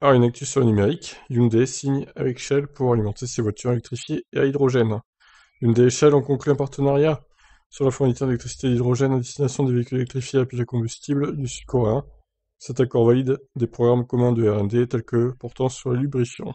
Alors une actu sur le numérique. Hyundai signe avec Shell pour alimenter ses voitures électrifiées et à hydrogène. Hyundai et Shell ont conclu un partenariat sur la fourniture d'électricité et d'hydrogène à destination des véhicules électrifiés à pile à combustible du Sud-Coréen. Cet accord valide des programmes communs de R&D tels que portant sur les lubrifiants.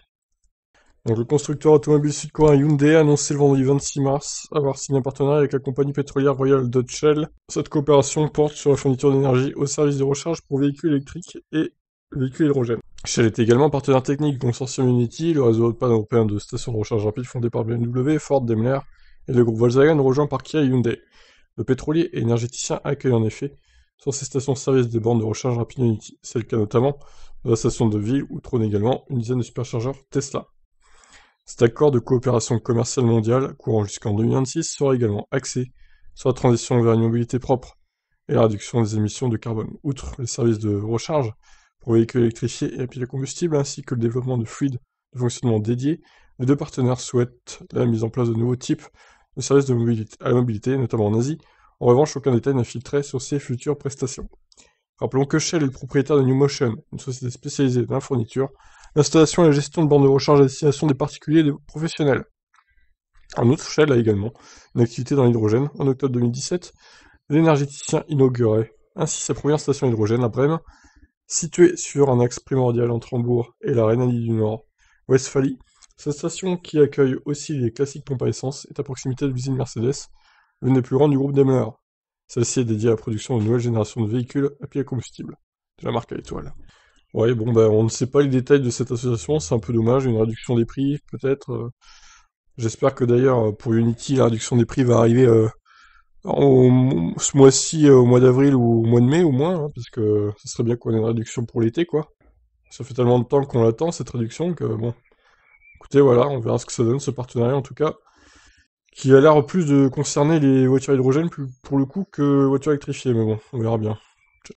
le constructeur automobile sud-coréen Hyundai a annoncé le vendredi 26 mars avoir signé un partenariat avec la compagnie pétrolière royale Dutch Shell. Cette coopération porte sur la fourniture d'énergie au service de recharge pour véhicules électriques et véhicules hydrogène. Shell est également partenaire technique du consortium Unity, le réseau pan-européen de stations de recharge rapide fondé par BMW, Ford, Daimler et le groupe Volkswagen rejoint par Kia et Hyundai. Le pétrolier et énergéticien accueille en effet sur ces stations-service des bornes de recharge rapide Unity. C'est le cas notamment de la station de ville où trône également une dizaine de superchargeurs Tesla. Cet accord de coopération commerciale mondiale, courant jusqu'en 2026, sera également axé sur la transition vers une mobilité propre et la réduction des émissions de carbone. Outre les services de recharge, pour véhicules électrifiés et à pile à combustible, ainsi que le développement de fluides de fonctionnement dédiés, les deux partenaires souhaitent la mise en place de nouveaux types de services de mobilité, à la mobilité, notamment en Asie. En revanche, aucun détail n'a filtré sur ces futures prestations. Rappelons que Shell est le propriétaire de NewMotion, une société spécialisée dans la fourniture, l'installation et la gestion de bornes de recharge à destination des particuliers et des professionnels. En outre, Shell a également une activité dans l'hydrogène. En octobre 2017, l'énergéticien inaugurait ainsi sa première station hydrogène à Brême, Située sur un axe primordial entre Hambourg et la Rhénanie-du-Nord-Westphalie, cette station, qui accueille aussi les classiques pompes à essence, est à proximité de l'usine Mercedes, l'une des plus grandes du groupe Daimler. Celle-ci est dédiée à la production de nouvelle génération de véhicules à pied à combustible, de la marque à étoile. Ouais, bon, ben, on ne sait pas les détails de cette association, c'est un peu dommage, une réduction des prix, peut-être. Euh. J'espère que d'ailleurs, pour Unity, la réduction des prix va arriver euh, au, ce mois-ci, euh, au mois d'avril ou au mois de mai au moins, hein, parce que ce serait bien qu'on ait une réduction pour l'été, quoi. Ça fait tellement de temps qu'on l'attend, cette réduction, que bon. Écoutez, voilà, on verra ce que ça donne, ce partenariat en tout cas, qui a l'air plus de concerner les voitures hydrogènes pour le coup que voitures électrifiées, mais bon, on verra bien.